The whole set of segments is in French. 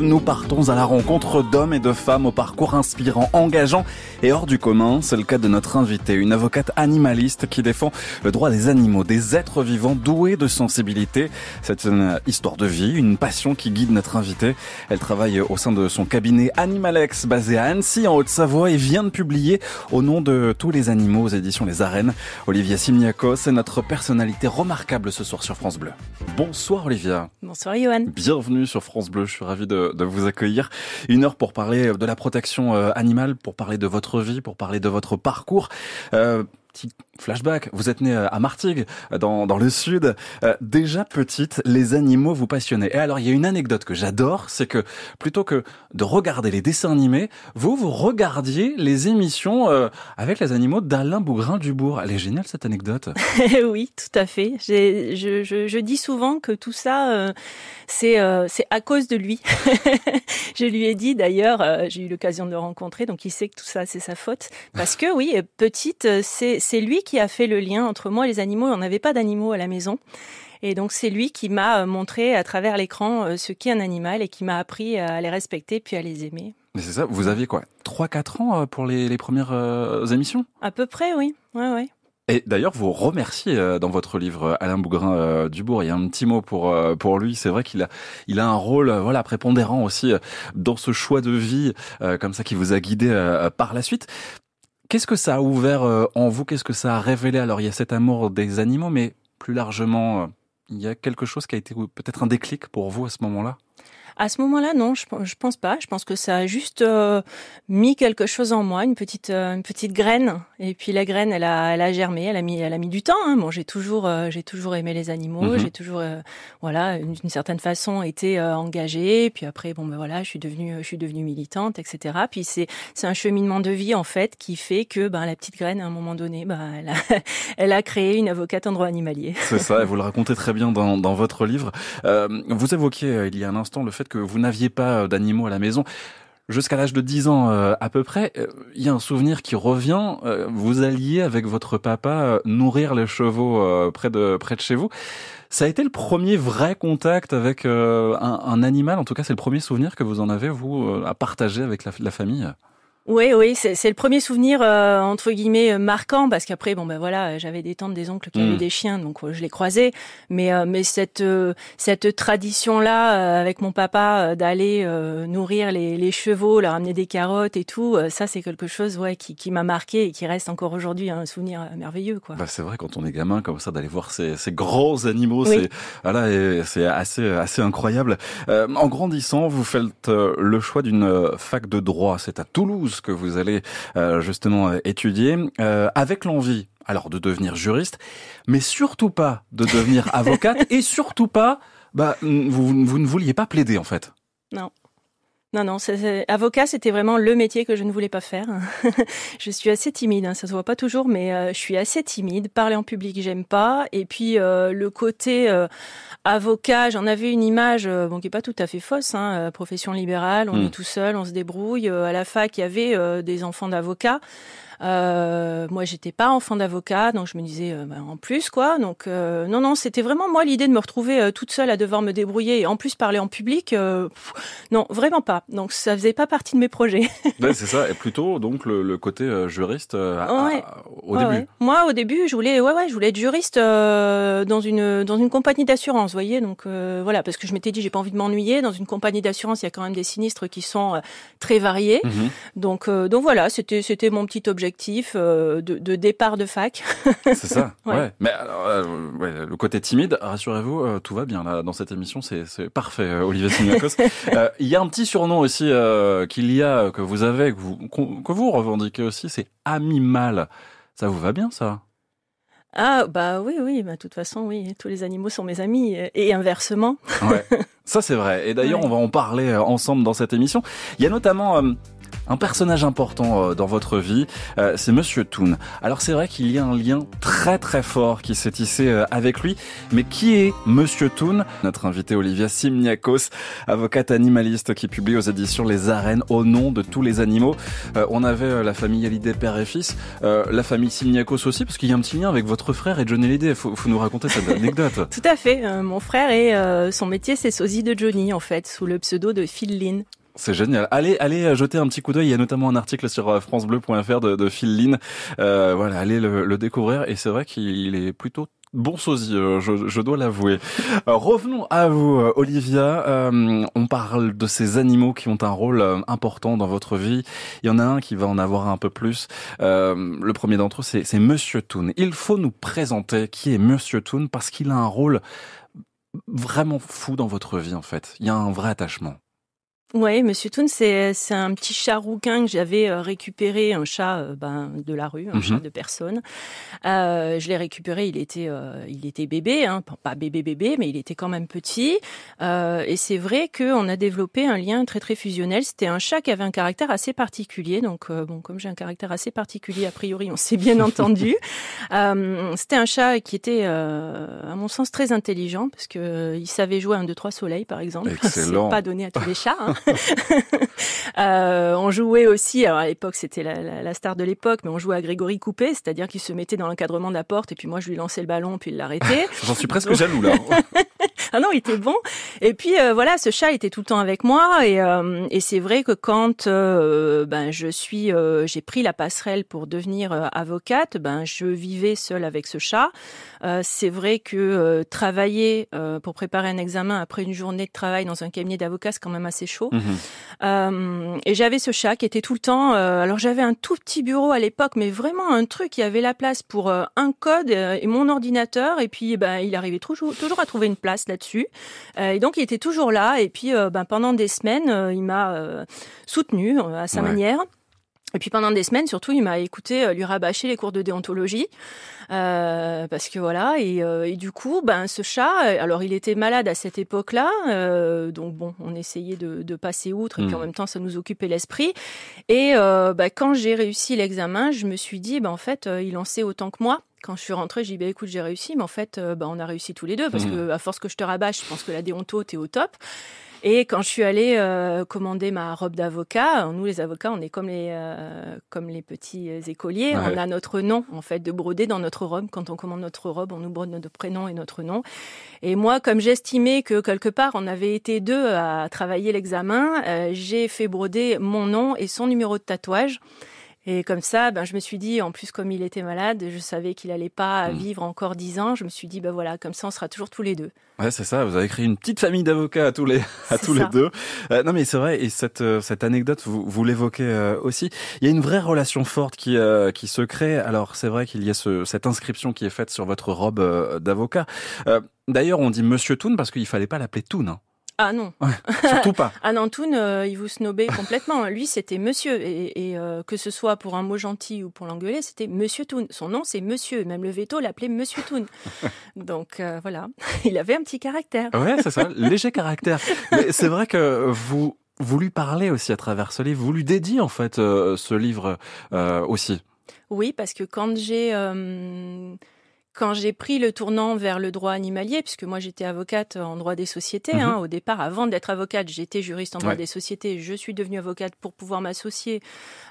Nous partons à la rencontre d'hommes et de femmes au parcours inspirant, engageant et hors du commun. C'est le cas de notre invitée, une avocate animaliste qui défend le droit des animaux, des êtres vivants doués de sensibilité. C'est une histoire de vie, une passion qui guide notre invitée. Elle travaille au sein de son cabinet Animalex, basé à Annecy, en Haute-Savoie, et vient de publier au nom de tous les animaux aux éditions Les Arènes. Olivia Simniakos est notre personnalité remarquable ce soir sur France Bleu. Bonsoir Olivia. Bonsoir Johan. Bienvenue sur France Bleu. Je suis ravi de de, vous accueillir. Une heure pour parler de la protection euh, animale, pour parler de votre vie, pour parler de votre parcours. Euh, petit flashback. Vous êtes né euh, à Martigues, euh, dans, dans le sud. Euh, déjà petite, les animaux vous passionnaient. Et alors, il y a une anecdote que j'adore, c'est que plutôt que de regarder les dessins animés, vous, vous regardiez les émissions avec les animaux d'Alain Bougrain-Dubourg. Elle est géniale, cette anecdote. oui, tout à fait. Je, je, dis souvent que tout ça, c'est c'est à cause de lui. je lui ai dit, d'ailleurs, j'ai eu l'occasion de le rencontrer, donc il sait que tout ça, c'est sa faute. Parce que oui, petite, c'est c'est lui qui a fait le lien entre moi et les animaux. On n'avait pas d'animaux à la maison. Et donc c'est lui qui m'a euh, montré à travers l'écran euh, ce qu'est un animal et qui m'a appris à les respecter puis à les aimer. Mais c'est ça, vous aviez quoi 3-4 ans euh, pour les, premières émissions À peu près, oui. Ouais, ouais. Et d'ailleurs, vous remerciez dans votre livre Alain Bougrain Dubourg. Il y a un petit mot pour pour lui. C'est vrai qu'il a il a un rôle voilà prépondérant aussi dans ce choix de vie comme ça qui vous a guidé par la suite. Qu'est-ce que ça a ouvert euh, en vous Qu'est-ce que ça a révélé Alors, il y a cet amour des animaux, mais plus largement, euh, il y a quelque chose qui a été peut-être un déclic pour vous à ce moment-là à ce moment-là, non, je, je pense pas. Je pense que ça a juste euh, mis quelque chose en moi, une petite, euh, une petite graine. Et puis la graine, elle a, elle a germé, elle a mis, elle a mis du temps. Hein. Bon, j'ai toujours, euh, j'ai toujours aimé les animaux, mhm. j'ai toujours, voilà, d'une certaine façon été engagée. Puis après, bon, ben voilà, je suis devenue, je suis devenue militante, etc. Puis c'est, c'est un cheminement de vie en fait qui fait que, ben, la petite graine, à un moment donné, ben, elle a, elle a créé une avocate en droit animalier. C'est ça, et vous le racontez très bien dans, dans votre livre. vous évoquiez il y a un instant le fait que vous n'aviez pas euh, d'animaux à la maison jusqu'à l'âge de 10 ans euh, à peu près, euh, il y a un souvenir qui revient. vous alliez avec votre papa nourrir les chevaux près de près de chez vous. Ça a été le premier vrai contact avec un, animal. En tout cas, c'est le premier souvenir que vous en avez vous à partager avec la famille. Oui, oui, c'est le premier souvenir euh, entre guillemets euh, marquant parce qu'après, bon ben voilà, j'avais des tantes, des oncles qui avaient mm. des chiens, donc euh, je les croisais. Mais mais cette cette tradition là avec mon papa d'aller nourrir les, chevaux, leur amener des carottes et tout, ça c'est quelque chose ouais qui, m'a marqué et qui reste encore aujourd'hui un souvenir merveilleux quoi. Bah, c'est vrai quand on est gamin comme ça d'aller voir ces, ces, gros animaux, c'est voilà, c'est assez assez incroyable. en grandissant, vous faites le choix d'une fac de droit, c'est à Toulouse que vous allez euh, justement euh, étudier, euh, avec l'envie alors de devenir juriste, mais surtout pas de devenir avocate et surtout pas, bah, vous ne vouliez pas plaider en fait. Non. Non, non, avocat, c'était vraiment le métier que je ne voulais pas faire. je suis assez timide, hein, ça se voit pas toujours, mais euh, je suis assez timide. Parler en public, j'aime pas. Et puis euh, le côté euh, avocat, j'en avais une image, bon, qui est pas tout à fait fausse. Hein, profession libérale, on hmm. est tout seul, on se débrouille. à la fac, il y avait des enfants d'avocats. Euh, moi, j'étais pas enfant d'avocat, donc je me disais euh, bah, en plus quoi. Donc euh, non, non, c'était vraiment moi l'idée de me retrouver euh, toute seule à devoir me débrouiller et en plus parler en public. non, vraiment pas. Donc ça faisait pas partie de mes projets. ouais, c'est ça. Et plutôt donc le, côté juriste au ouais, début. Moi, au début, je voulais, ouais, ouais, je voulais être juriste dans une dans une compagnie d'assurance, vous voyez. Donc voilà, parce que je m'étais dit j'ai pas envie de m'ennuyer dans une compagnie d'assurance. Il y a quand même des sinistres qui sont très variés. Mhm. Donc donc voilà, c'était c'était mon petit objet objectif euh, de, départ de fac. C'est ça. ouais. Mais euh, le côté timide, rassurez-vous, euh, tout va bien là dans cette émission, c'est parfait, Olivier Signacos. Il y a un petit surnom aussi qu'il y a que vous avez, que vous revendiquez aussi, c'est animal ». Ça vous va bien ça ah bah oui oui, bah, de toute façon oui, tous les animaux sont mes amis et inversement. ouais. Ça c'est vrai. Et d'ailleurs, on va en parler ensemble dans cette émission. Il y a notamment un personnage important euh, dans votre vie, euh, c'est Monsieur Toon. Alors c'est vrai qu'il y a un lien très très fort qui s'est tissé euh, avec lui, mais qui est Monsieur Toon Notre invité Olivia Simniakos, avocate animaliste qui publie aux éditions Les Arènes au nom de tous les animaux. On avait la famille Hallyday père et fils, la famille Simniakos aussi, parce qu'il y a un petit lien avec votre frère et Johnny Hallyday. Faut, faut nous raconter cette anecdote. Tout à fait. mon frère et son métier, c'est sosie de Johnny en fait, sous le pseudo de Phil Lynn. C'est génial. Allez, allez euh, jeter un petit coup d'œil. Il y a notamment un article sur euh, francebleu.fr de, de Phil Lynn. Euh, voilà, allez le, découvrir. Et c'est vrai qu'il est plutôt bon sosie, je, je dois l'avouer. Revenons à vous, Olivia. on parle de ces animaux qui ont un rôle important dans votre vie. Il y en a un qui va en avoir un peu plus. le premier d'entre eux, c'est Monsieur Toon. Il faut nous présenter qui est Monsieur Toon parce qu'il a un rôle vraiment fou dans votre vie, en fait. Il y a un vrai attachement. Oui, Monsieur Toon, c'est un petit chat rouquin que j'avais euh, récupéré, un chat euh, ben, de la rue, un mhm. chat de personne. Euh, je l'ai récupéré, il était, il était bébé, hein, pas bébé bébé, mais il était quand même petit. et c'est vrai qu'on a développé un lien très très fusionnel. C'était un chat qui avait un caractère assez particulier. Donc bon, comme j'ai un caractère assez particulier, a priori, on s'est bien entendu. C'était un chat qui était, à mon sens, très intelligent parce que il savait jouer un 2 trois soleils, par exemple. C'est pas donné à tous les chats. Hein. Euh, on jouait aussi, alors à l'époque c'était la, star de l'époque, mais on jouait à Grégory Coupé, c'est-à-dire qu'il se mettait dans l'encadrement de la porte et puis moi je lui lançais le ballon puis il l'arrêtait. J'en suis presque jaloux là. ah non, il était bon. Et puis euh, voilà, ce chat était tout le temps avec moi et, euh, et c'est vrai que quand euh, ben je suis, j'ai pris la passerelle pour devenir avocate, ben je vivais seule avec ce chat. c'est vrai que travailler pour préparer un examen après une journée de travail dans un cabinet d'avocat, c'est quand même assez chaud. Mmh et j'avais ce chat qui était tout le temps. alors j'avais un tout petit bureau à l'époque, mais vraiment un truc qui avait la place pour un code et mon ordinateur et puis ben il arrivait toujours, toujours à trouver une place là-dessus. Et donc il était toujours là et puis euh, ben, pendant des semaines, euh, il m'a euh, soutenu à sa manière. Et puis pendant des semaines, surtout, il m'a écouté lui rabâcher les cours de déontologie, parce que voilà. Et, du coup, ben ce chat, alors il était malade à cette époque-là, donc bon, on essayait de, passer outre, et puis hmm. en même temps, ça nous occupait l'esprit. Et ben, quand j'ai réussi l'examen, je me suis dit, ben en fait, il en sait autant que moi quand je suis rentrée, j'ai dit bah, écoute, j'ai réussi, mais en fait, euh, bah, on a réussi tous les deux parce hmm. que à force que je te rabâche, je pense que la déonto, es au top. Et quand je suis allée euh, commander ma robe d'avocat, euh, nous les avocats, on est comme les comme les petits écoliers, on a notre nom en fait de broder dans notre robe. Quand on commande notre robe, on nous brode notre prénom et notre nom. Et moi, comme j'estimais que quelque part on avait été deux à travailler l'examen, j'ai fait broder mon nom et son numéro de tatouage. Et comme ça, ben, je me suis dit, en plus, comme il était malade, je savais qu'il allait pas mm. vivre encore dix ans. Je me suis dit, ben voilà, comme ça, on sera toujours tous les deux. Ouais, c'est ça. Vous avez créé une petite famille d'avocats à tous les, à tous les deux. Euh, non, mais c'est vrai. Et cette, euh, cette anecdote, vous, vous l'évoquez euh, aussi. Il y a une vraie relation forte qui, qui se crée. Alors, c'est vrai qu'il y a ce, cette inscription qui est faite sur votre robe d'avocat. D'ailleurs, on dit Monsieur Toon parce qu'il fallait pas l'appeler Toon. Ah non. surtout pas. ah euh, non, il vous snobait complètement. Lui, c'était monsieur. Et, euh, que ce soit pour un mot gentil ou pour l'engueuler, c'était monsieur Toon. Son nom, c'est monsieur. Même le veto l'appelait monsieur Toon. Donc euh, voilà, il avait un petit caractère. ouais, c'est ça, léger caractère. Mais c'est vrai que vous, vous lui parlez aussi à travers ce livre. Vous lui dédiez en fait ce livre aussi. Oui, parce que quand j'ai quand j'ai pris le tournant vers le droit animalier, puisque moi j'étais avocate en droit des sociétés, mhm. hein, au départ, avant d'être avocate, j'étais juriste en droit des sociétés, je suis devenue avocate pour pouvoir m'associer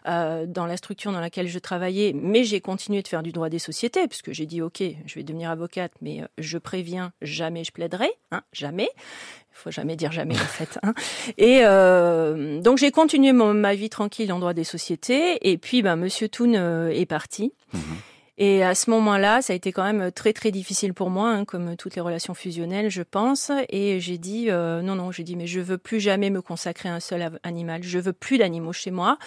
euh, dans la structure dans laquelle je travaillais, mais j'ai continué de faire du droit des sociétés, puisque j'ai dit, ok, je vais devenir avocate, mais euh, je préviens, jamais je plaiderai, hein, jamais. Il faut jamais dire jamais en fait. Hein. Et euh, donc j'ai continué ma vie tranquille en droit des sociétés, et puis ben, Monsieur Toon est parti. Mhm. Et à ce moment-là, ça a été quand même très très difficile pour moi, hein, comme toutes les relations fusionnelles, je pense. Et j'ai dit euh, non non, j'ai dit mais je veux plus jamais me consacrer à un seul animal. Je veux plus d'animaux chez moi.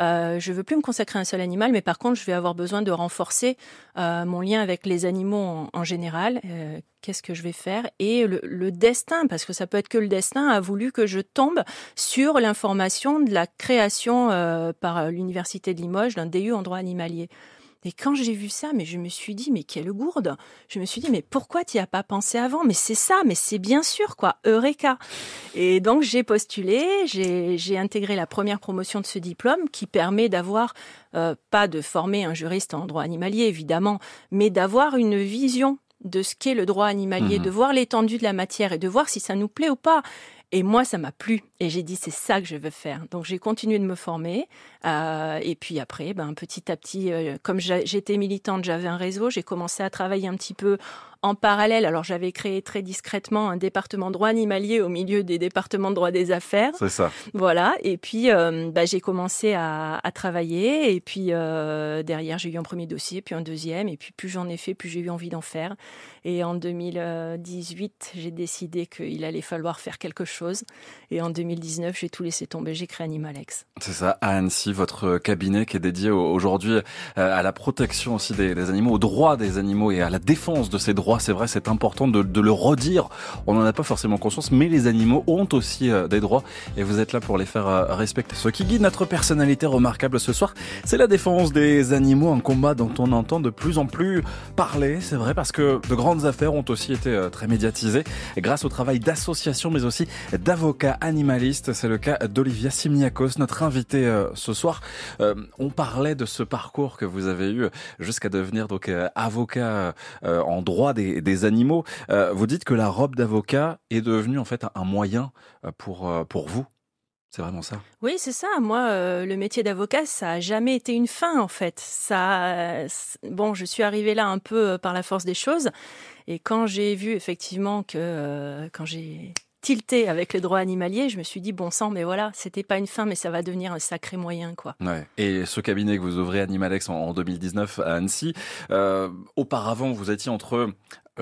Euh, je veux plus me consacrer à un seul animal, mais par contre, je vais avoir besoin de renforcer euh, mon lien avec les animaux en, général. Euh, qu'est-ce que je vais faire et le, destin, parce que ça peut être que le destin a voulu que je tombe sur l'information de la création par l'université de Limoges d'un DU en droit animalier. Et quand j'ai vu ça, mais je me suis dit, mais quelle gourde Je me suis dit, mais pourquoi tu n'y as pas pensé avant Mais c'est ça, mais c'est bien sûr, quoi, Eureka Et donc j'ai postulé, j'ai intégré la première promotion de ce diplôme qui permet d'avoir, euh, pas de former un juriste en droit animalier, évidemment, mais d'avoir une vision de ce qu'est le droit animalier, mmh de voir l'étendue de la matière et de voir si ça nous plaît ou pas. Et moi, ça m'a plu. Et j'ai dit, c'est ça que je veux faire. Donc, j'ai continué de me former. Euh, et puis après, ben, petit à petit, euh, comme j'étais militante, j'avais un réseau. J'ai commencé à travailler un petit peu en parallèle. Alors, j'avais créé très discrètement un département droit animalier au milieu des départements de droit des affaires. C'est ça. Voilà. Et puis, euh, ben, j'ai commencé à, à, travailler. Et puis, derrière, j'ai eu un premier dossier, puis un deuxième. Et puis, plus j'en ai fait, plus j'ai eu envie d'en faire. Et en 2018, j'ai décidé qu'il allait falloir faire quelque chose et en 2019, j'ai tout laissé tomber, j'ai créé Animalex. C'est ça, à Annecy, votre cabinet qui est dédié aujourd'hui euh, à la protection aussi des, animaux, aux droits des animaux et à la défense de ces droits. C'est vrai, c'est important de, de le redire. On n'en a pas forcément conscience, mais les animaux ont aussi euh, des droits et vous êtes là pour les faire euh, respecter. Ce qui guide notre personnalité remarquable ce soir, c'est la défense des animaux, un combat dont on entend de plus en plus parler, c'est vrai, parce que de grandes affaires ont aussi été très médiatisées grâce au travail d'associations, mais aussi d'avocat animaliste. C'est le cas d'Olivia Simiakos, notre invitée euh, ce soir. Euh, on parlait de ce parcours que vous avez eu jusqu'à devenir donc euh, avocat en droit des, animaux. vous dites que la robe d'avocat est devenue en fait un moyen pour, pour vous. C'est vraiment ça. Oui, c'est ça. Moi, le métier d'avocat, ça a jamais été une fin en fait. Ça, bon, je suis arrivée là un peu par la force des choses, et quand j'ai vu effectivement que quand j'ai tilté avec les droits animaliers, je me suis dit, bon sang, mais voilà, c'était pas une fin, mais ça va devenir un sacré moyen, quoi. Ouais. Et ce cabinet que vous ouvrez, Animalex, en, 2019 à Annecy, euh, auparavant, vous étiez entre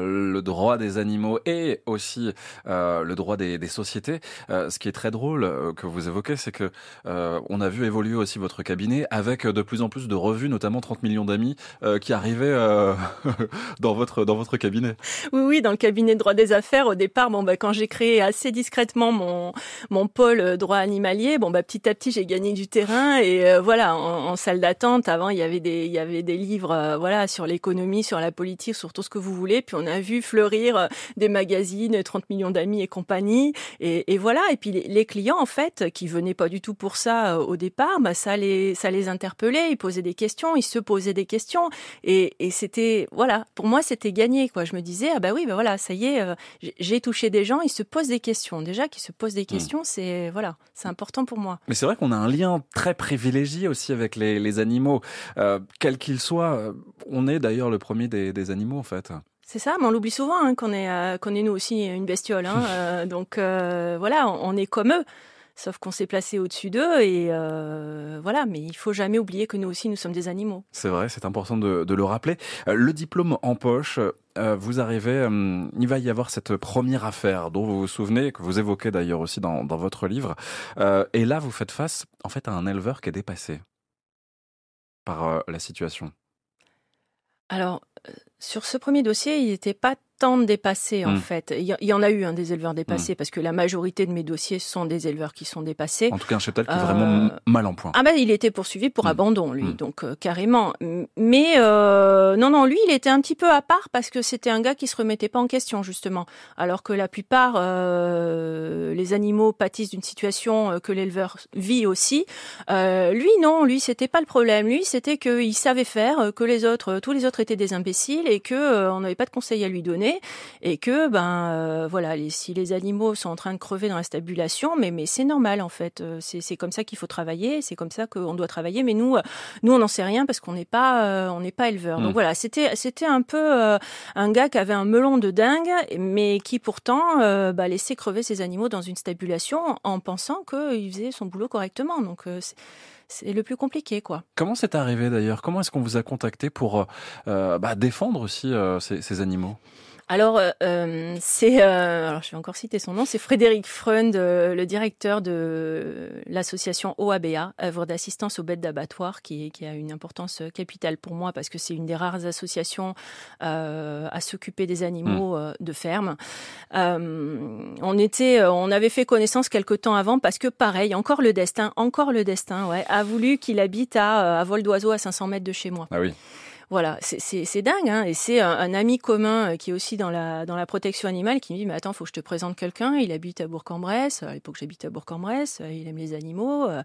le droit des animaux et aussi euh, le droit des, des sociétés. Euh, ce qui est très drôle euh, que vous évoquez, c'est que on a vu évoluer aussi votre cabinet avec de plus en plus de revues, notamment 30 millions d'amis qui arrivaient dans votre dans votre cabinet. Oui, oui, dans le cabinet de droit des affaires. Au départ, bon, bah, quand j'ai créé assez discrètement mon mon pôle droit animalier, bon, bah, petit à petit, j'ai gagné du terrain et voilà, en, en salle d'attente, avant, il y avait des il y avait des livres, voilà, sur l'économie, sur la politique, sur tout ce que vous voulez, puis on on a vu fleurir euh, des magazines, 30 millions d'amis et compagnie. Et, voilà. Et puis les, clients, en fait, qui venaient pas du tout pour ça euh, au départ, bah, ça les, ça les interpellait, ils posaient des questions, ils se posaient des questions. Et, c'était, voilà, pour moi, c'était gagné, quoi. Je me disais, ah bah oui, ben voilà, ça y est, euh, j'ai touché des gens, ils se posent des questions. Déjà, qu'ils se posent des hmm. questions, c'est, voilà, c'est important pour moi. Mais c'est vrai qu'on a un lien très privilégié aussi avec les, animaux. Euh, quels qu'ils soient, on est d'ailleurs le premier des animaux, en fait. C'est ça, mais on l'oublie souvent hein, qu'on est, euh, est nous aussi une bestiole. Hein, euh, donc euh, voilà, on, est comme eux, sauf qu'on s'est placé au-dessus d'eux. Et voilà, mais il faut jamais oublier que nous aussi, nous sommes des animaux. C'est vrai, c'est important de, de, le rappeler. le diplôme en poche, vous arrivez, il va y avoir cette première affaire dont vous vous souvenez, que vous évoquez d'ailleurs aussi dans, dans, votre livre. et là, vous faites face en fait à un éleveur qui est dépassé par la situation. Alors, sur ce premier dossier, il n'était pas de dépasser en hmm. fait. Il y, en a eu un hein, des éleveurs dépassés hmm. parce que la majorité de mes dossiers sont des éleveurs qui sont dépassés. En tout cas, un cheptel qui est vraiment euh, mal en point. Ah ben, il était poursuivi pour hmm. abandon lui, donc euh, carrément. Mais euh, non, non, lui, il était un petit peu à part parce que c'était un gars qui se remettait pas en question justement, alors que la plupart les animaux pâtissent d'une situation que l'éleveur vit aussi. lui, non, lui, c'était pas le problème. Lui, c'était qu'il savait faire, que les autres, tous les autres étaient des imbéciles et que on n'avait pas de conseils à lui donner et que ben euh, voilà, si les animaux sont en train de crever dans la stabulation, mais mais c'est normal en fait, euh, c'est comme ça qu'il faut travailler, c'est comme ça qu'on doit travailler, mais nous euh, nous on n'en sait rien parce qu'on n'est pas on n'est pas éleveur. Donc mmh. voilà, c'était c'était un peu un gars qui avait un melon de dingue, mais qui pourtant bah, laissait crever ses animaux dans une stabulation en pensant qu'il faisait son boulot correctement. Donc c'est le plus compliqué, quoi. Comment c'est arrivé d'ailleurs Comment est-ce qu'on vous a contacté pour bah, défendre aussi ces, animaux alors, euh, euh, c'est, euh, alors, je vais encore citer son nom, c'est Frédéric Freund, le directeur de l'association OABA, œuvre d'assistance aux bêtes d'abattoir, qui, qui, a une importance capitale pour moi parce que c'est une des rares associations à s'occuper des animaux mm. de ferme. on était, on avait fait connaissance quelque temps avant parce que pareil, encore le destin, encore le destin, a voulu qu'il habite à, à vol d'oiseau à 500 mètres de chez moi. Ah oui. Voilà, c'est dingue. Hein. et c'est un, ami commun euh, qui est aussi dans la, protection animale qui me dit, mais attends, faut que je te présente quelqu'un. Il habite à Bourg-en-Bresse. À l'époque, j'habite à Bourg-en-Bresse. Euh, il aime les animaux. Euh,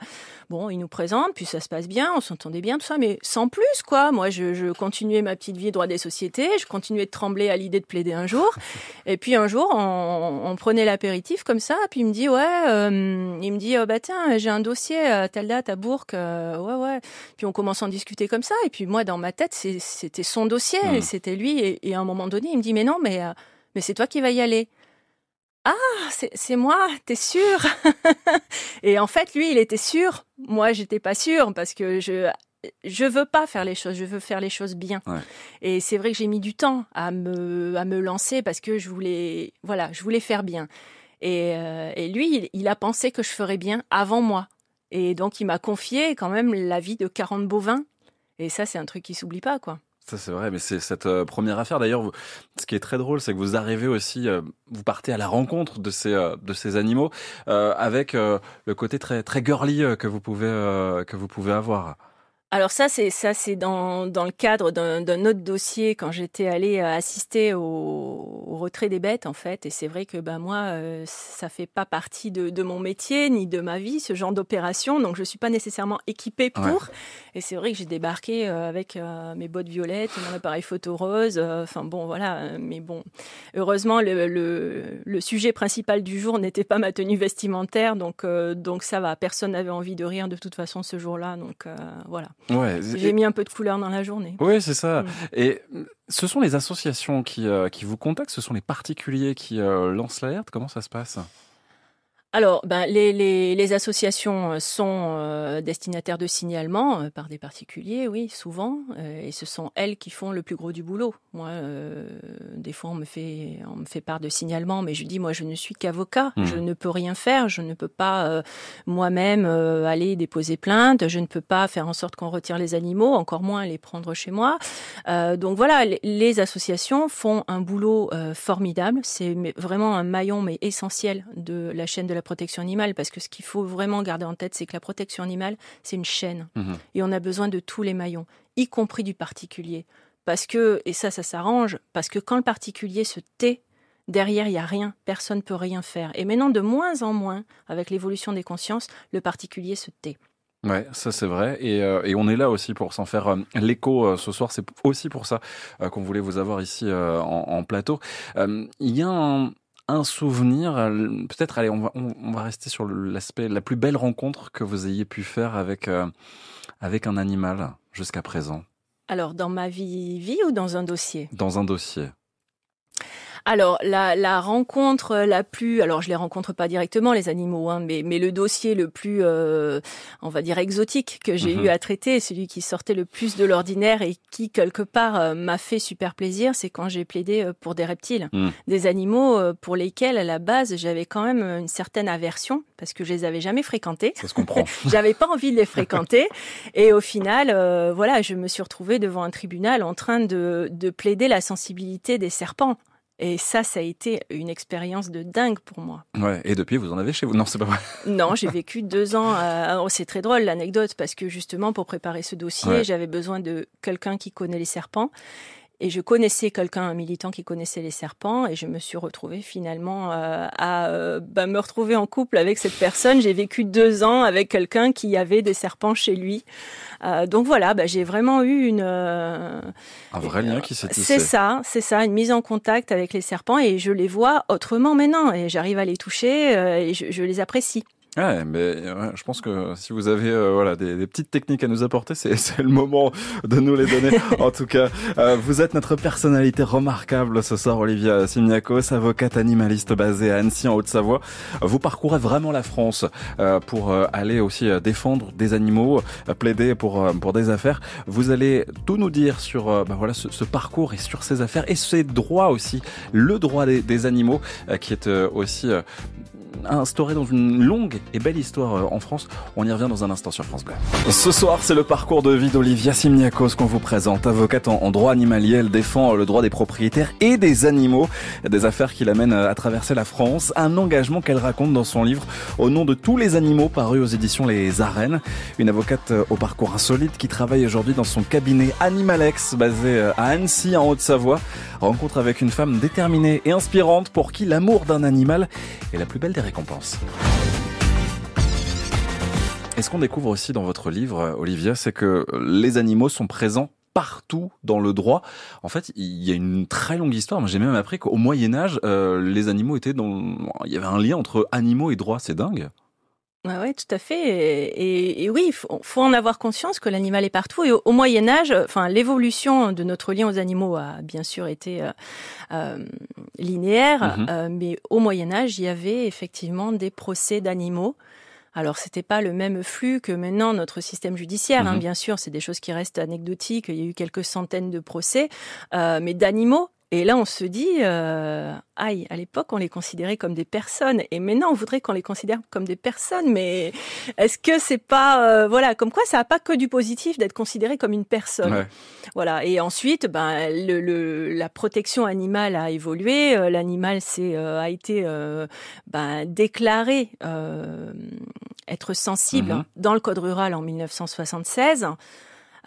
bon, il nous présente, puis ça se passe bien, on s'entendait bien, tout ça, mais sans plus, quoi. Moi, je, continuais ma petite vie droit des sociétés. Je continuais de trembler à l'idée de plaider un jour. Et puis un jour, on, prenait l'apéritif comme ça. Puis il me dit, ouais, il me dit, oh, bah tiens, j'ai un dossier à telle date à Bourg. ouais, ouais. Puis on commence à en discuter comme ça. Et puis moi, dans ma tête, c'est c'était son dossier, hmm. c'était lui. Et, à un moment donné, il me dit Mais non, mais, euh, mais c'est toi qui vas y aller. Ah, c'est moi, t'es sûr Et en fait, lui, il était sûr. Moi, j'étais pas sûre parce que je je veux pas faire les choses, je veux faire les choses bien. Et c'est vrai que j'ai mis du temps à me à me lancer parce que je voulais voilà, je voulais faire bien. Et, euh, lui, il, il, a pensé que je ferais bien avant moi. Et donc, il m'a confié quand même la vie de 40 bovins et ça, c'est un truc qui s'oublie pas, quoi. Ça, c'est vrai, mais c'est cette euh, première affaire. D'ailleurs, ce qui est très drôle, c'est que vous arrivez aussi, euh, vous partez à la rencontre de ces, euh, de ces animaux avec le côté très, très girly que vous pouvez, que vous pouvez avoir. Alors ça, c'est ça, c'est dans, dans, le cadre d'un autre dossier quand j'étais allée euh, assister au, retrait des bêtes en fait. Et c'est vrai que ben moi, euh, ça fait pas partie de, mon métier ni de ma vie ce genre d'opération, donc je suis pas nécessairement équipée pour. Et c'est vrai que j'ai débarqué euh, avec mes bottes violettes, mon appareil photo rose. Enfin bon, voilà. Mais bon, heureusement le, le sujet principal du jour n'était pas ma tenue vestimentaire, donc donc ça va. Personne n'avait envie de rire de toute façon ce jour-là, donc voilà. J'ai mis un peu de couleur dans la journée. Oui, c'est ça. Mm. Et ce sont les associations euh, qui, vous contactent, ce sont les particuliers qui euh, lancent l'alerte. Comment ça se passe alors, ben, les, associations euh, sont euh, destinataires de signalements euh, par des particuliers, oui, souvent, et ce sont elles qui font le plus gros du boulot. Moi, des fois, on me fait, on me fait part de signalements, mais je dis, moi, je ne suis qu'avocat, mmh. je ne peux rien faire, je ne peux pas moi-même aller déposer plainte, je ne peux pas faire en sorte qu'on retire les animaux, encore moins les prendre chez moi. donc voilà, les, associations font un boulot formidable, c'est vraiment un maillon mais essentiel de la chaîne de la protection animale, parce que ce qu'il faut vraiment garder en tête, c'est que la protection animale, c'est une chaîne. Mhm. Et on a besoin de tous les maillons, y compris du particulier. Parce que, et ça, ça s'arrange, parce que quand le particulier se tait, derrière, il n'y a rien, personne ne peut rien faire. Et maintenant, de moins en moins, avec l'évolution des consciences, le particulier se tait. Ouais, ça c'est vrai. Et, euh, et, on est là aussi pour s'en faire euh, l'écho euh, ce soir. C'est aussi pour ça qu'on voulait vous avoir ici en, en, plateau. Il y a un, un souvenir, peut-être, allez, on va, rester sur l'aspect, la plus belle rencontre que vous ayez pu faire avec, euh, avec un animal jusqu'à présent Alors, dans ma vie, vie ou dans un dossier Dans un dossier. Alors, la, rencontre la plus, alors je les rencontre pas directement les animaux, hein, mais, le dossier le plus, euh, on va dire exotique que j'ai mhm. eu à traiter, celui qui sortait le plus de l'ordinaire et qui quelque part euh, m'a fait super plaisir, c'est quand j'ai plaidé euh, pour des reptiles, mm. des animaux pour lesquels à la base j'avais quand même une certaine aversion parce que je les avais jamais fréquentés. Ça se comprend. j'avais pas envie de les fréquenter et au final, voilà, je me suis retrouvée devant un tribunal en train de, de plaider la sensibilité des serpents. Et ça, ça a été une expérience de dingue pour moi. Ouais, et depuis, vous en avez chez vous Non, c'est pas vrai. non, j'ai vécu deux ans. Oh, c'est très drôle l'anecdote parce que justement, pour préparer ce dossier, j'avais besoin de quelqu'un qui connaît les serpents et je connaissais quelqu'un, un militant qui connaissait les serpents, et je me suis retrouvée finalement euh, à euh, bah, me retrouver en couple avec cette personne. J'ai vécu deux ans avec quelqu'un qui avait des serpents chez lui. Euh, donc voilà, bah, j'ai vraiment eu une un vrai lien qui s'est C'est ça, c'est ça, une mise en contact avec les serpents, et je les vois autrement maintenant, et j'arrive à les toucher, et je, je les apprécie. Ouais, mais je pense que si vous avez euh, voilà des, petites techniques à nous apporter, c'est le moment de nous les donner. en tout cas, euh, vous êtes notre personnalité remarquable ce soir, Olivia Simiakos, avocate animaliste basée à Annecy en Haute-Savoie. Vous parcourez vraiment la France euh, pour aller aussi défendre des animaux, plaider pour pour des affaires. Vous allez tout nous dire sur bah voilà ce, parcours et sur ces affaires et ces droits aussi, le droit des animaux qui est aussi instauré dans une longue et belle histoire euh, en France. On y revient dans un instant sur France Bleu. Ce soir, c'est le parcours de vie d'Olivia Simniakos qu'on vous présente. Avocate en droit animalier, elle défend le droit des propriétaires et des animaux, des affaires qui l'amènent euh, à traverser la France. Un engagement qu'elle raconte dans son livre Au nom de tous les animaux paru aux éditions Les Arènes. Une avocate euh, au parcours insolite qui travaille aujourd'hui dans son cabinet Animalex basé à Annecy en Haute-Savoie. Rencontre avec une femme déterminée et inspirante pour qui l'amour d'un animal est la plus belle des et ce qu'on découvre aussi dans votre livre, Olivia, c'est que les animaux sont présents partout dans le droit. En fait, il y a une très longue histoire. j'ai même appris qu'au Moyen Âge, euh, les animaux étaient dans. Il y avait un lien entre animaux et droit. C'est dingue oui, tout à fait. Et, oui, faut, faut en avoir conscience que l'animal est partout. Et au, Moyen Âge, enfin, l'évolution de notre lien aux animaux a bien sûr été euh, euh, linéaire, mm-hmm. euh, mais au Moyen Âge, il y avait effectivement des procès d'animaux. Alors, c'était pas le même flux que maintenant notre système judiciaire, hein, mm-hmm. bien sûr. C'est des choses qui restent anecdotiques. Il y a eu quelques centaines de procès, mais d'animaux et là, on se dit, euh, aïe, à l'époque, on les considérait comme des personnes. Et maintenant, on voudrait qu'on les considère comme des personnes. Mais est-ce que c'est pas, euh, voilà, comme quoi ça n'a pas que du positif d'être considéré comme une personne. Voilà. Et ensuite, ben, le, la protection animale a évolué. Euh, l'animal c'est a été ben, déclaré être sensible mm-hmm. dans le code rural en 1976.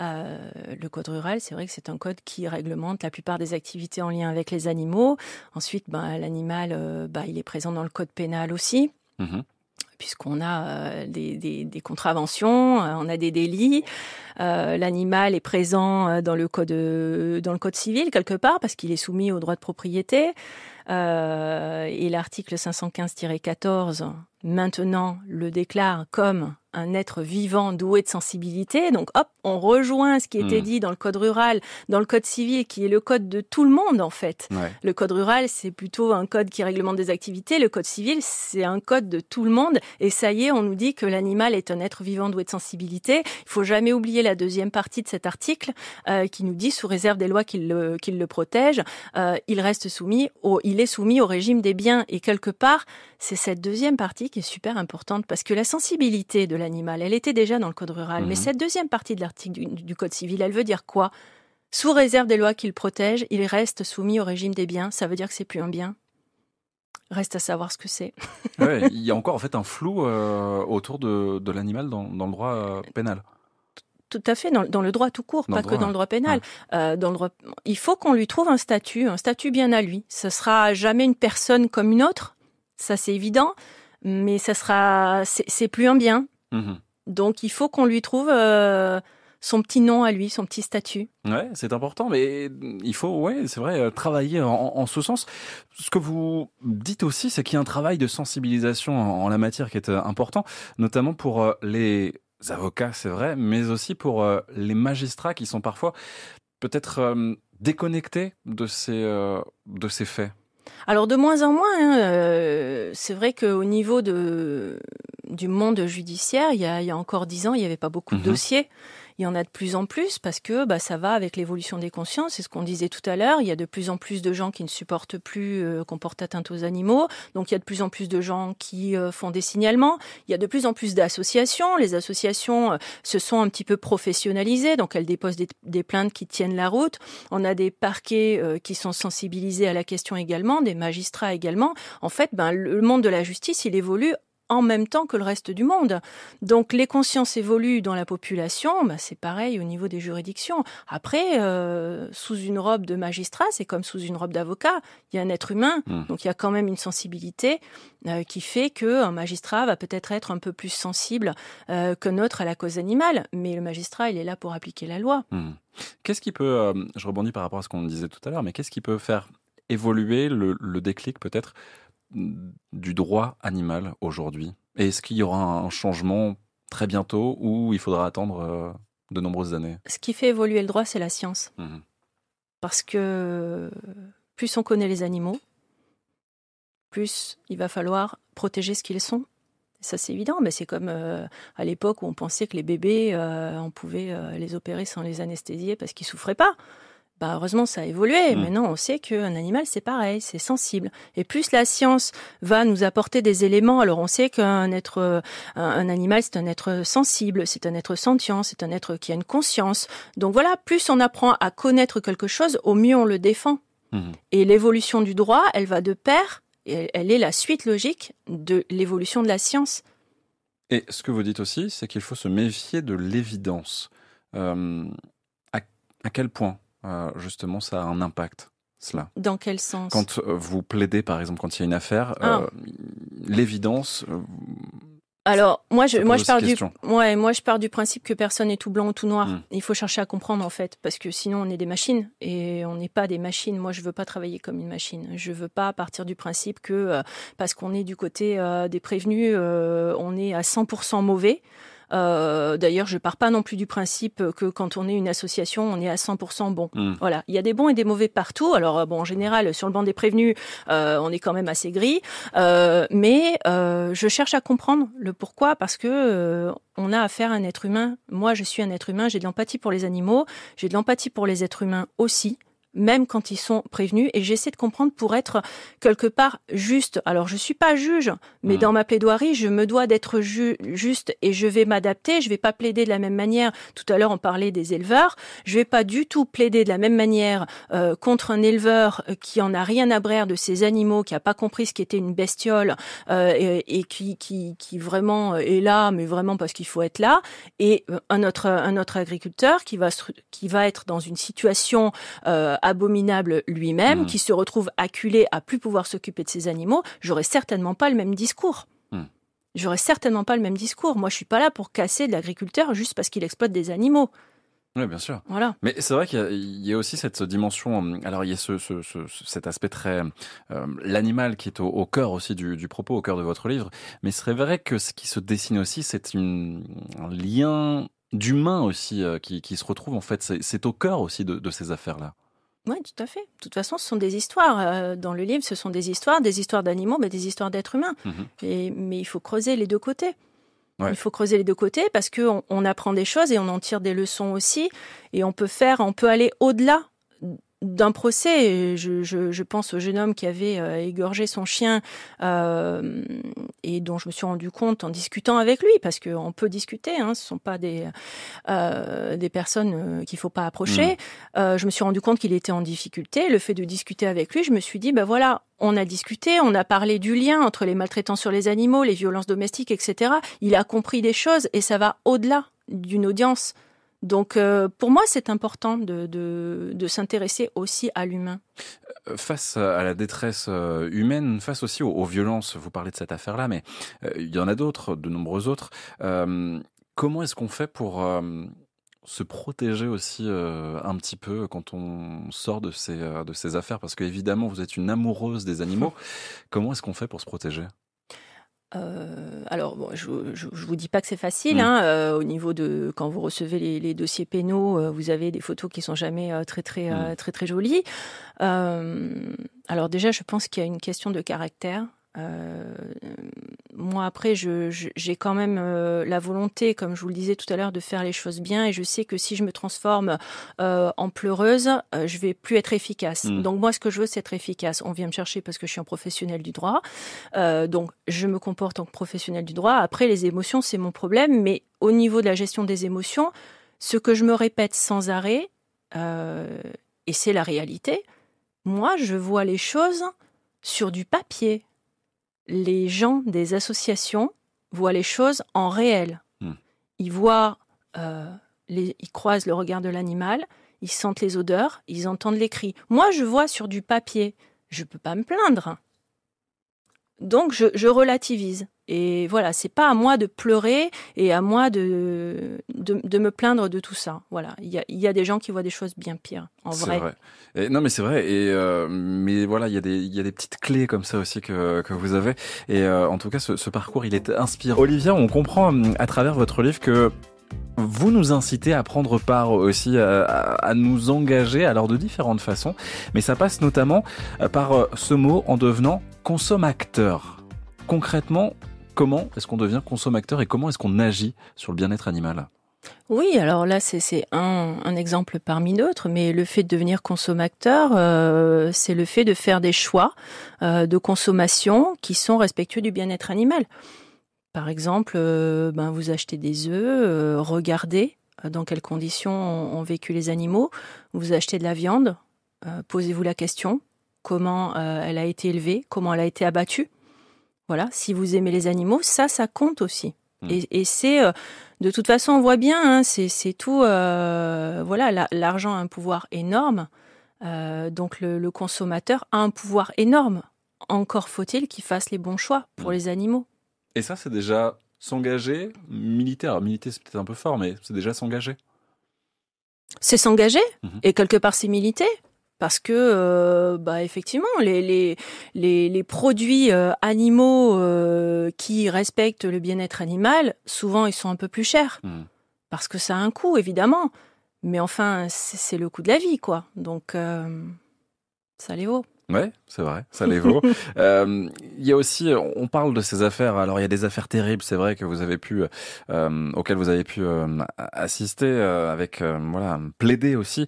Euh, le code rural, c'est vrai que c'est un code qui réglemente la plupart des activités en lien avec les animaux. Ensuite, ben, l'animal, euh, ben, il est présent dans le code pénal aussi. Mhm. puisqu'on a euh, des, contraventions, on a des délits. L'animal est présent dans le code dans le code civil quelque part parce qu'il est soumis aux droits de propriété. et l'article 515-14 maintenant le déclare comme un être vivant doué de sensibilité. Donc hop, on rejoint ce qui était hmm. dit dans le code rural, dans le code civil, qui est le code de tout le monde en fait. Le code rural, c'est plutôt un code qui réglemente des activités. Le code civil, c'est un code de tout le monde. Et ça y est, on nous dit que l'animal est un être vivant doué de sensibilité. Il faut jamais oublier la deuxième partie de cet article euh, qui nous dit, sous réserve des lois qui le, qui le protègent, euh, il reste soumis, au, il est soumis au régime des biens. Et quelque part, c'est cette deuxième partie qui est super importante parce que la sensibilité de l'animal. Elle était déjà dans le Code rural. Mais mhm. cette deuxième partie de l'article du, Code civil, elle veut dire quoi Sous réserve des lois qu'il protège, il reste soumis au régime des biens. Ça veut dire que c'est plus un bien Reste à savoir ce que c'est. il y a encore en fait un flou euh, autour de, l'animal dans, le droit euh, pénal tout à fait dans, le droit tout court, pas que dans le droit pénal. Euh, dans le il faut qu'on lui trouve un statut, un statut bien à lui. Ce sera jamais une personne comme une autre, ça c'est évident, mais ça sera, c'est plus un bien. Mhm. Donc il faut qu'on lui trouve euh, son petit nom à lui, son petit statut. Ouais, c'est important, mais il faut, ouais, c'est vrai, euh, travailler en, ce sens. Ce que vous dites aussi, c'est qu'il y a un travail de sensibilisation en, la matière qui est euh, important, notamment pour les avocats, c'est vrai, mais aussi pour les magistrats qui sont parfois peut-être déconnectés de ces, de ces faits. Alors de moins en moins, hein, euh, c'est vrai qu'au niveau du monde judiciaire, il y a, encore dix ans, il n'y avait pas beaucoup de mhm. dossiers. Il y en a de plus en plus parce que bah, ça va avec l'évolution des consciences. C'est ce qu'on disait tout à l'heure. Il y a de plus en plus de gens qui ne supportent plus euh, qu'on porte atteinte aux animaux. Donc il y a de plus en plus de gens qui euh, font des signalements. Il y a de plus en plus d'associations. Les associations se sont un petit peu professionnalisées. Donc elles déposent des plaintes qui tiennent la route. On a des parquets qui sont sensibilisés à la question également des magistrats également. En fait, ben, le monde de la justice, il évolue en même temps que le reste du monde. Donc les consciences évoluent dans la population, ben, c'est pareil au niveau des juridictions. Après, euh, sous une robe de magistrat, c'est comme sous une robe d'avocat, il y a un être humain, hmm. donc il y a quand même une sensibilité euh, qui fait qu'un magistrat va peut-être être un peu plus sensible que euh, qu'un autre à la cause animale, mais le magistrat, il est là pour appliquer la loi. Hmm. Qu'est-ce qui peut, je rebondis par rapport à ce qu'on disait tout à l'heure, mais qu'est-ce qui peut faire Évoluer le, déclic peut-être du droit animal aujourd'hui est-ce qu'il y aura un changement très bientôt ou il faudra attendre euh, de nombreuses années Ce qui fait évoluer le droit, c'est la science. Mmh parce que plus on connaît les animaux, plus il va falloir protéger ce qu'ils sont. Ça, c'est évident, mais c'est comme euh, à l'époque où on pensait que les bébés, euh, on pouvait les opérer sans les anesthésier parce qu'ils souffraient pas. Bah, heureusement ça a évolué. Mm. Maintenant, on sait qu'un animal c'est pareil, c'est sensible. Et plus la science va nous apporter des éléments, alors on sait qu'un être, euh, un, animal c'est un être sensible, c'est un être sentient, c'est un être qui a une conscience. Donc voilà, plus on apprend à connaître quelque chose, au mieux on le défend. Mm-hmm. Et l'évolution du droit, elle va de pair. Et elle, est la suite logique de l'évolution de la science. Et ce que vous dites aussi, c'est qu'il faut se méfier de l'évidence. Euh, à quel point euh, justement, ça a un impact cela. Dans quel sens Quand euh, vous plaidez, par exemple, quand il y a une affaire, ah. euh, l'évidence. Alors, moi, je, moi, je pars du, ouais, moi, je pars du principe que personne n'est tout blanc ou tout noir. Hmm. Il faut chercher à comprendre, en fait, parce que sinon, on est des machines et on n'est pas des machines. Moi, je veux pas travailler comme une machine. Je veux pas partir du principe que, parce qu'on est du côté des prévenus, on est à 100% mauvais. Euh, d'ailleurs, je pars pas non plus du principe que quand on est une association, on est à 100% bon. Hmm. Voilà, il y a des bons et des mauvais partout. Alors euh, bon, en général, sur le banc des prévenus, euh, on est quand même assez gris, mais je cherche à comprendre le pourquoi parce que on a affaire à un être humain. Moi, je suis un être humain, j'ai de l'empathie pour les animaux, j'ai de l'empathie pour les êtres humains aussi même quand ils sont prévenus. Et j'essaie de comprendre pour être quelque part juste. Alors, je suis pas juge, mais mm. dans ma plaidoirie, je me dois d'être juste et je vais m'adapter. Je vais pas plaider de la même manière. Tout à l'heure, on parlait des éleveurs. Je vais pas du tout plaider de la même manière euh, contre un éleveur qui en a rien à brère de ses animaux, qui a pas compris ce qu'était une bestiole euh, et, qui, qui, qui vraiment euh, est là, mais vraiment parce qu'il faut être là, et un autre, un autre agriculteur qui va, qui va être dans une situation abominable lui-même, hmm. qui se retrouve acculé à plus pouvoir s'occuper de ses animaux, j'aurais certainement pas le même discours. Hmm. J'aurais certainement pas le même discours. Moi, je suis pas là pour casser de l'agriculteur juste parce qu'il exploite des animaux. Oui, bien sûr. Voilà. Mais c'est vrai qu'il y, a aussi cette dimension. Hum, alors, il y a ce, cet aspect très. Hum, l'animal qui est au, cœur aussi du, propos, au cœur de votre livre. Mais serait vrai que ce qui se dessine aussi, c'est un lien d'humain aussi euh, qui, se retrouve en fait. C'est au cœur aussi de ces affaires-là. Oui, tout à fait. De toute façon, ce sont des histoires. Euh, dans le livre, ce sont des histoires, des histoires d'animaux, mais des histoires d'êtres humains. Mhm. Et, mais il faut creuser les deux côtés. Il faut creuser les deux côtés parce qu'on apprend des choses et on en tire des leçons aussi. Et on peut faire, on peut aller au-delà d'un procès. Je, pense au jeune homme qui avait euh, égorgé son chien euh, et dont je me suis rendu compte en discutant avec lui, parce qu'on peut discuter, hein, ce ne sont pas des, euh, personnes qu'il ne faut pas approcher. Mm. je me suis rendu compte qu'il était en difficulté. Le fait de discuter avec lui, je me suis dit, ben voilà, on a discuté, on a parlé du lien entre les maltraitants sur les animaux, les violences domestiques, etc. Il a compris des choses et ça va au-delà d'une audience. Donc euh, pour moi, c'est important de, s'intéresser aussi à l'humain. Euh, face à la détresse euh, humaine, face aussi aux, violences, vous parlez de cette affaire-là, mais il y en a d'autres, de nombreux autres. comment est-ce qu'on fait pour se protéger aussi un petit peu quand on sort de ces, de ces affaires Parce qu'évidemment, vous êtes une amoureuse des animaux. Comment est-ce qu'on fait pour se protéger euh, alors, je, ne vous dis pas que c'est facile. Hein, euh, au niveau de quand vous recevez les, dossiers pénaux, euh, vous avez des photos qui sont jamais très très très très jolies. alors déjà, je pense qu'il y a une question de caractère. Euh, moi après, j'ai quand même euh, la volonté, comme je vous le disais tout à l'heure, de faire les choses bien et je sais que si je me transforme euh, en pleureuse, je vais plus être efficace. Mm. Donc moi, ce que je veux, c'est être efficace. On vient me chercher parce que je suis un professionnel du droit, donc je me comporte en professionnel du droit. Après, les émotions, c'est mon problème, mais au niveau de la gestion des émotions, ce que je me répète sans arrêt, et c'est la réalité, moi, je vois les choses sur du papier les gens des associations voient les choses en réel. Hmm. Ils voient, euh, ils croisent le regard de l'animal, ils sentent les odeurs, ils entendent les cris. Moi, je vois sur du papier, je ne peux pas me plaindre. Donc, je relativise. Et voilà, c'est pas à moi de pleurer et à moi de, de, me plaindre de tout ça. Voilà, il y a, y a, des gens qui voient des choses bien pires, en vrai. vrai. non, mais c'est vrai. Et euh, mais voilà, il y, a des, y a des petites clés comme ça aussi que, que vous avez. Et euh, en tout cas, ce, parcours, il est inspirant. Olivia, on comprend à travers votre livre que vous nous incitez à prendre part aussi, euh, à, à, nous engager, alors de différentes façons, mais ça passe notamment par ce mot en devenant consomme-acteur. Concrètement, Comment est-ce qu'on devient consommateur et comment est-ce qu'on agit sur le bien-être animal oui, alors là, c'est un, exemple parmi d'autres, mais le fait de devenir consommateur, euh, c'est le fait de faire des choix euh, de consommation qui sont respectueux du bien-être animal. Par exemple, euh, ben vous achetez des œufs, regardez dans quelles conditions ont, vécu les animaux, vous achetez de la viande, posez-vous la question, comment elle a été élevée, comment elle a été abattue voilà, si vous aimez les animaux, ça, ça compte aussi. Mm. Et, c'est, euh, de toute façon, on voit bien, hein, c'est tout. Euh, voilà, l'argent a un pouvoir énorme. Euh, donc le, consommateur a un pouvoir énorme. Encore faut-il qu'il fasse les bons choix pour mm. les animaux. Et ça, c'est déjà s'engager militaire. Alors, militer, c'est peut-être un peu fort, mais c'est déjà s'engager. C'est s'engager mm-hmm. et quelque part c'est militer parce que euh, bah effectivement les les produits euh, animaux euh, qui respectent le bien-être animal souvent ils sont un peu plus chers hmm. parce que ça a un coût évidemment mais enfin c'est le coût de la vie quoi donc ça les vaut Ouais, c'est vrai, ça les vaut. Il y a aussi, on parle de ces affaires. Alors, il y a des affaires terribles, c'est vrai que vous avez pu, auxquelles vous avez pu assister, avec voilà, plaider aussi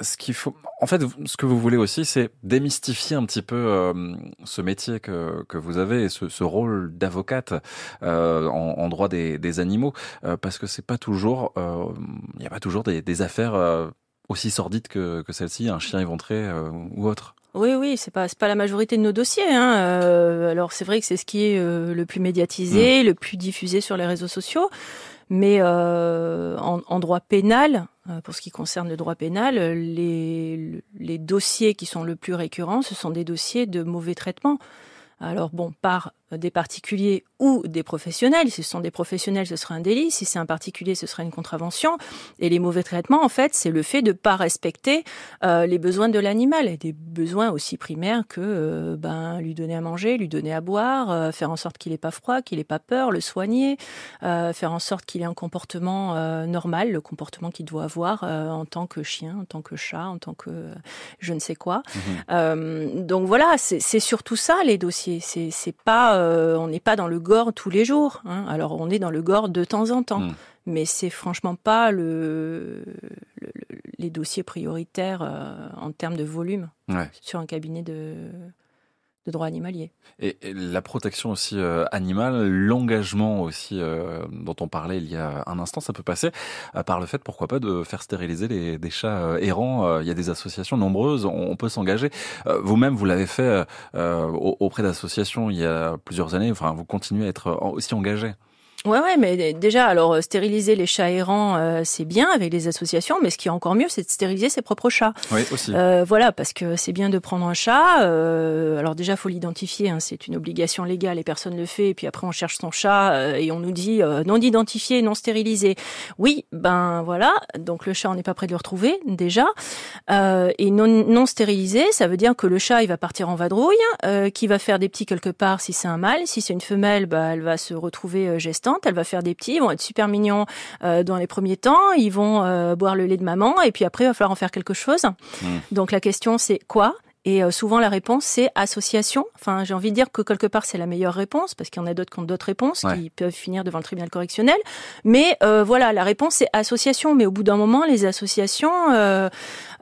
ce qu'il faut, en fait, ce que vous voulez aussi, c'est démystifier un petit peu euh, ce métier que, vous avez, ce, rôle d'avocate euh, en, droit des, animaux, euh, parce que c'est pas toujours, il n'y a pas toujours des, affaires aussi sordides que, que celle-ci, un chien éventré ou autre. Oui, oui, c'est pas pas la majorité de nos dossiers. Hein, alors c'est vrai que c'est ce qui est le plus médiatisé, hmm. le plus diffusé sur les réseaux sociaux. Mais euh, en, droit pénal, euh, pour ce qui concerne le droit pénal, euh, les, les dossiers qui sont le plus récurrents, ce sont des dossiers de mauvais traitement. Alors bon, par euh, des particuliers ou des professionnels. Si ce sont des professionnels, ce sera un délit. Si c'est un particulier, ce sera une contravention. Et les mauvais traitements, en fait, c'est le fait de ne pas respecter euh, les besoins de l'animal, et des besoins aussi primaires que euh, ben, lui donner à manger, lui donner à boire, euh, faire en sorte qu'il n'ait pas froid, qu'il n'ait pas peur, le soigner, faire en sorte qu'il ait un comportement normal, le comportement qu'il doit avoir en tant que chien, en tant que chat, en tant que je ne sais quoi. Mmh donc voilà, c'est surtout ça les dossiers. C'est pas euh, on n'est pas dans le gore tous les jours. Hein. Alors on est dans le gore de temps en temps, mm. mais c'est franchement pas les dossiers prioritaires euh, en termes de volume sur un cabinet de de droit Et, la protection aussi euh, animale, l'engagement aussi euh, dont on parlait il y a un instant, ça peut passer euh, par le fait, pourquoi pas, de faire stériliser les, des chats errants. il y a des associations nombreuses, on, peut s'engager. Vous-même, vous, l'avez fait auprès d'associations il y a plusieurs années, enfin, vous continuez à être aussi engagé. Ouais, ouais, mais déjà, alors euh, stériliser les chats errants, euh, c'est bien avec les associations, mais ce qui est encore mieux, c'est de stériliser ses propres chats. Oui, aussi. Euh, voilà, parce que c'est bien de prendre un chat. alors déjà, faut l'identifier, hein, c'est une obligation légale et personne le fait. Et puis après, on cherche son chat et on nous dit non identifié, non stérilisé. Oui, ben voilà, donc le chat, on n'est pas prêt de le retrouver déjà. et non, non stérilisé, ça veut dire que le chat, il va partir en vadrouille, qui va faire des petits quelque part si c'est un mâle, si c'est une femelle, bah, elle va se retrouver gestante elle va faire des petits, ils vont être super mignons euh, dans les premiers temps, ils vont euh, boire le lait de maman, et puis après, il va falloir en faire quelque chose. Hmm. Donc la question, c'est quoi et euh, souvent, la réponse, c'est association. Enfin, j'ai envie de dire que quelque part, c'est la meilleure réponse, parce qu'il y en a d'autres qui ont d'autres réponses, qui peuvent finir devant le tribunal correctionnel. Mais voilà, la réponse, c'est association. Mais au bout d'un moment, les associations,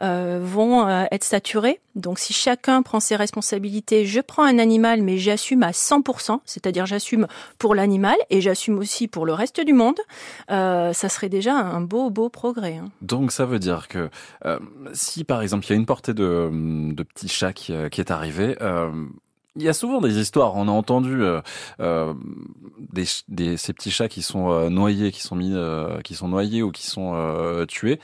euh, vont euh, être saturés. Donc si chacun prend ses responsabilités, je prends un animal mais j'assume à 100%, c'est-à-dire j'assume pour l'animal et j'assume aussi pour le reste du monde, euh, ça serait déjà un beau, beau progrès. Hein. Donc ça veut dire que euh, si par exemple il y a une portée de, de petits chats qui, euh, qui est arrivée, euh, il y a souvent des histoires, on a entendu euh, des, des, ces petits chats qui sont noyés, qui sont mis, qui sont noyés ou qui sont tués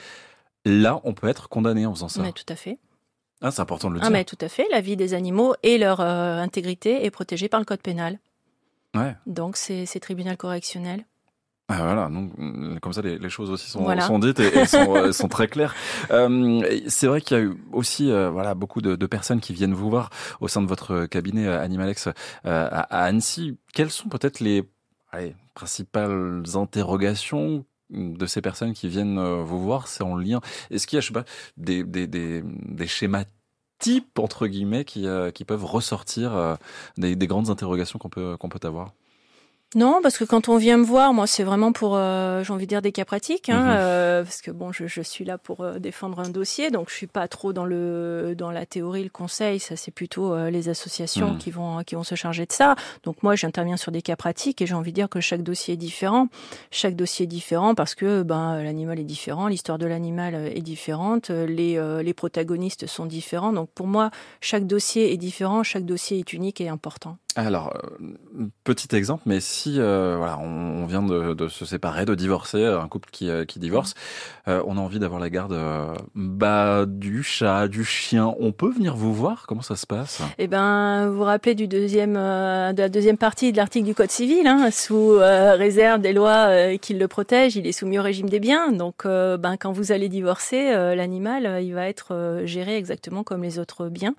là, on peut être condamné en faisant ça. Mais tout à fait. Ah, c'est important de le ah, dire. Ah, mais tout à fait. La vie des animaux et leur euh, intégrité est protégée par le code pénal. Donc, c'est tribunal correctionnel. Ah, voilà, mm, comme ça les, choses aussi sont, dites et, euh, sont, très claires. Euh, c'est vrai qu'il y a eu aussi voilà beaucoup de, personnes qui viennent vous voir au sein de votre cabinet Animalex à, Annecy. Quelles sont peut-être les principales interrogations de ces personnes qui viennent euh, vous voir, c'est en lien. Est-ce qu'il y a, pas, des, schémas types, entre guillemets, qui, euh, peuvent ressortir euh, des, grandes interrogations qu'on peut avoir non, parce que quand on vient me voir, moi, c'est vraiment pour, euh, j'ai envie de dire, des cas pratiques, hein, mhm. euh, parce que bon, je, suis là pour euh, défendre un dossier, donc je suis pas trop dans le dans la théorie, le conseil, ça c'est plutôt les associations mhm. qui vont qui vont se charger de ça. Donc moi, j'interviens sur des cas pratiques et j'ai envie de dire que chaque dossier est différent, chaque dossier est différent parce que ben l'animal est différent, l'histoire de l'animal est différente, les les protagonistes sont différents. Donc pour moi, chaque dossier est différent, chaque dossier est unique et important. Alors, euh, petit exemple, mais si euh, on, vient de, se séparer, de divorcer, euh, un couple qui, divorce, mmh. on a envie d'avoir la garde bah, du chat, du chien, on peut venir vous voir Comment ça se passe Eh ben, vous vous rappelez du deuxième, de la deuxième partie de l'article du Code civil, hein, sous réserve des lois qui le protègent, il est soumis au régime des biens. Donc, ben, quand vous allez divorcer, l'animal, il va être géré exactement comme les autres biens.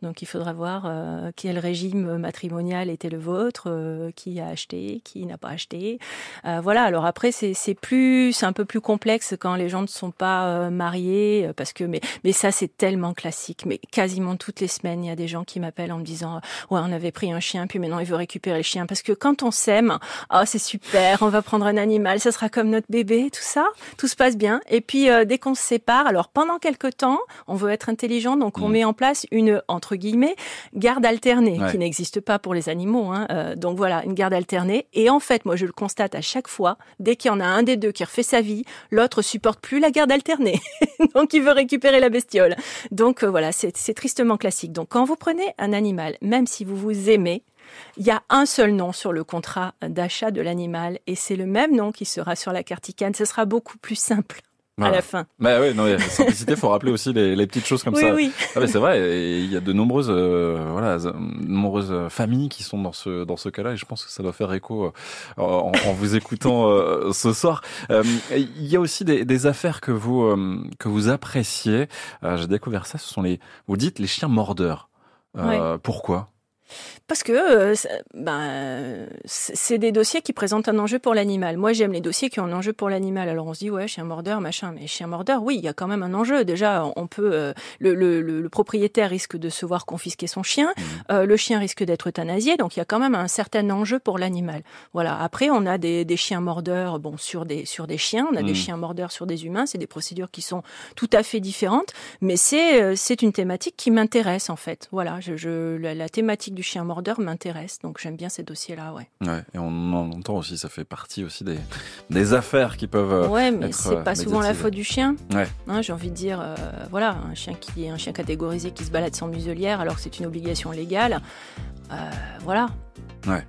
Donc il faudra voir euh, quel régime matrimonial était le vôtre, euh, qui a acheté, qui n'a pas acheté. Euh, voilà. Alors après c'est plus c'est un peu plus complexe quand les gens ne sont pas mariés parce que mais mais ça c'est tellement classique. Mais quasiment toutes les semaines il y a des gens qui m'appellent en me disant ouais on avait pris un chien puis maintenant il veut récupérer le chien parce que quand on s'aime oh c'est super on va prendre un animal ça sera comme notre bébé tout ça tout se passe bien et puis dès qu'on se sépare alors pendant quelques temps on veut être intelligent donc on mmh. met en place une entre guillemets, garde alternée, qui n'existe pas pour les animaux. Hein, euh, donc voilà, une garde alternée. Et en fait, moi, je le constate à chaque fois, dès qu'il y en a un des deux qui refait sa vie, l'autre supporte plus la garde alternée. donc il veut récupérer la bestiole. Donc euh, voilà, c'est tristement classique. Donc quand vous prenez un animal, même si vous vous aimez, il y a un seul nom sur le contrat d'achat de l'animal et c'est le même nom qui sera sur la carticane. Ce sera beaucoup plus simple à la fin. Bah oui, non, la simplicité, faut rappeler aussi les, petites choses comme ça. Oui. Ah, c'est vrai, il y a de nombreuses, euh, voilà, nombreuses euh, familles qui sont dans ce dans ce cas-là, et je pense que ça doit faire écho euh, en, vous écoutant ce soir. Il y a aussi des, affaires que vous que vous appréciez. J'ai découvert ça. Ce sont les, vous dites les chiens mordeurs. Pourquoi parce que euh, ben, c'est des dossiers qui présentent un enjeu pour l'animal. Moi, j'aime les dossiers qui ont un enjeu pour l'animal. Alors on se dit, ouais, chien mordeur, machin. Mais chien mordeur, oui, il y a quand même un enjeu. Déjà, on peut. Euh, le, propriétaire risque de se voir confisquer son chien. Mmh. Euh, le chien risque d'être euthanasié. Donc il y a quand même un certain enjeu pour l'animal. Voilà. Après, on a des, chiens mordeurs bon, sur, des, sur des chiens. On a des mmh. chiens mordeurs sur des humains. C'est des procédures qui sont tout à fait différentes. Mais c'est une thématique qui m'intéresse, en fait. Voilà. Je, la, la thématique du chien mordeur m'intéresse, donc j'aime bien ces dossiers-là, ouais. Et on en entend aussi, ça fait partie aussi des, affaires qui peuvent. Euh, ouais, mais c'est euh, pas souvent la faute du chien. Hein, j'ai envie de dire, euh, voilà, un chien qui est un chien catégorisé qui se balade sans muselière alors que c'est une obligation légale, voilà. Ouais.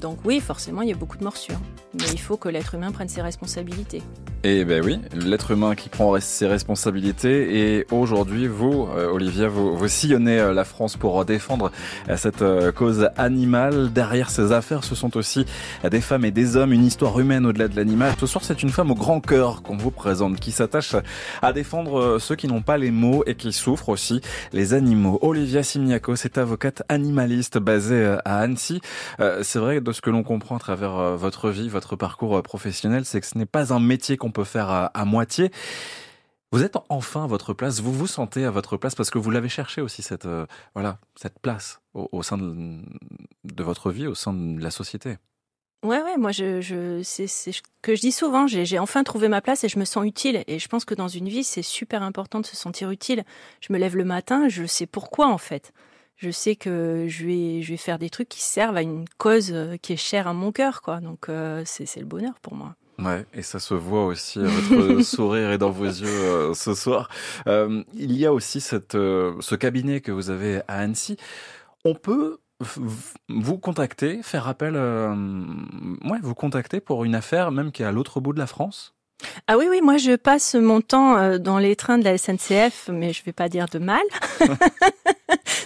Donc oui, forcément, il y a beaucoup de morsures mais il faut que l'être humain prenne ses responsabilités. Eh ben oui, l'être humain qui prend ses responsabilités. Et aujourd'hui, vous, euh, Olivia, vous, sillonnez euh, la France pour euh, défendre cette cause animale. Derrière ces affaires, ce sont aussi des femmes et des hommes, une histoire humaine au-delà de l'animal. Ce soir, c'est une femme au grand cœur qu'on vous présente, qui s'attache à défendre ceux qui n'ont pas les mots et qui souffrent aussi les animaux. Olivia Simiaco, c'est avocate animaliste basée à Annecy. c'est vrai, de ce que l'on comprend à travers votre vie, votre votre parcours euh, professionnel, c'est que ce n'est pas un métier qu'on peut faire à, moitié. Vous êtes enfin à votre place, vous vous sentez à votre place parce que vous l'avez cherché aussi, cette, euh, voilà, cette place au, sein de, votre vie, au sein de la société. Ouais, ouais, moi, je, je, c'est ce que je dis souvent, j'ai enfin trouvé ma place et je me sens utile. Et je pense que dans une vie, c'est super important de se sentir utile. Je me lève le matin, je sais pourquoi en fait je sais que je vais, je vais faire des trucs qui servent à une cause euh, qui est chère à mon cœur, quoi. Donc euh, c'est le bonheur pour moi. Ouais, et ça se voit aussi euh, votre sourire et dans vos yeux ce soir. il y a aussi cette, ce cabinet que vous avez à Annecy. On peut vous contacter, faire appel, vous contacter pour une affaire même qui est à l'autre bout de la France ah oui, oui, moi je passe mon temps euh, dans les trains de la SNCF, mais je vais pas dire de mal.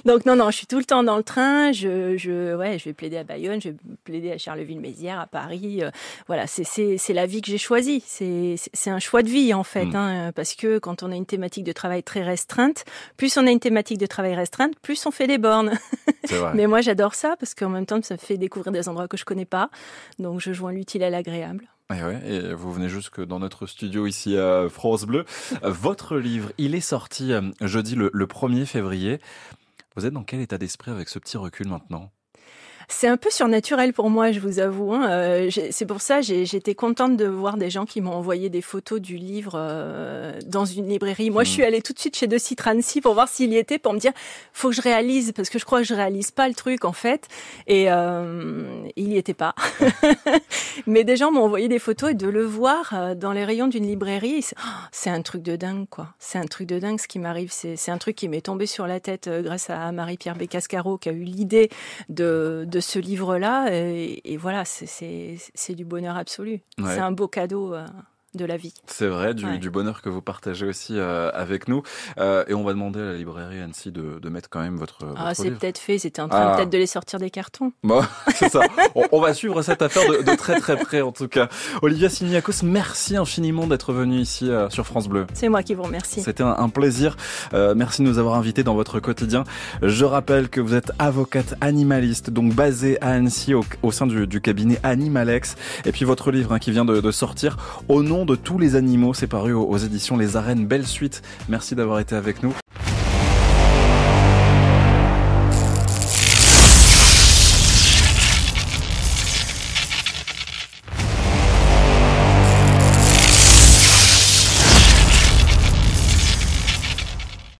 Donc non, non, je suis tout le temps dans le train. Je, je, ouais, je vais plaider à Bayonne, je vais plaider à Charleville-Mézières, à Paris. Euh, voilà, c'est la vie que j'ai choisie. C'est un choix de vie en fait, hmm. hein, parce que quand on a une thématique de travail très restreinte, plus on a une thématique de travail restreinte, plus on fait des bornes. mais moi j'adore ça parce qu'en même temps ça me fait découvrir des endroits que je connais pas. Donc je joins l'utile à l'agréable. Eh et, vous venez jusque dans notre studio ici à France Bleu. Euh, votre livre, il est sorti euh, jeudi le 1er février. Vous êtes dans quel état d'esprit avec ce petit recul maintenant c'est un peu surnaturel pour moi, je vous avoue. Hein. Euh, c'est pour ça j'étais contente de voir des gens qui m'ont envoyé des photos du livre euh, dans une librairie. Moi, je suis hmm. allée tout de suite chez De Citrancy pour voir s'il y était, pour me dire faut que je réalise parce que je crois que je réalise pas le truc en fait. Et euh, il y était pas. Mais des gens m'ont envoyé des photos et de le voir dans les rayons d'une librairie, oh, c'est un truc de dingue quoi. C'est un truc de dingue ce qui m'arrive. C'est un truc qui m'est tombé sur la tête grâce à Marie-Pierre Bécascaro qui a eu l'idée de de ce livre-là. Et, voilà, c'est du bonheur absolu. C'est un beau cadeau. Euh de la vie. C'est vrai, du, bonheur que vous partagez aussi euh, avec nous. Euh, et on va demander à la librairie Annecy de, de mettre quand même votre. ah, c'est peut-être fait, c'était en train ah. peut-être de les sortir des cartons. Bon, c'est ça. on, va suivre cette affaire de, très très près en tout cas. Olivia Siniakos, merci infiniment d'être venue ici euh, sur France Bleu. C'est moi qui vous remercie. C'était un, plaisir. merci de nous avoir invités dans votre quotidien. Je rappelle que vous êtes avocate animaliste, donc basée à Annecy au, sein du, cabinet Animalex. Et puis votre livre hein, qui vient de, de sortir au nom de tous les animaux. C'est paru aux éditions Les Arènes. Belle suite. Merci d'avoir été avec nous.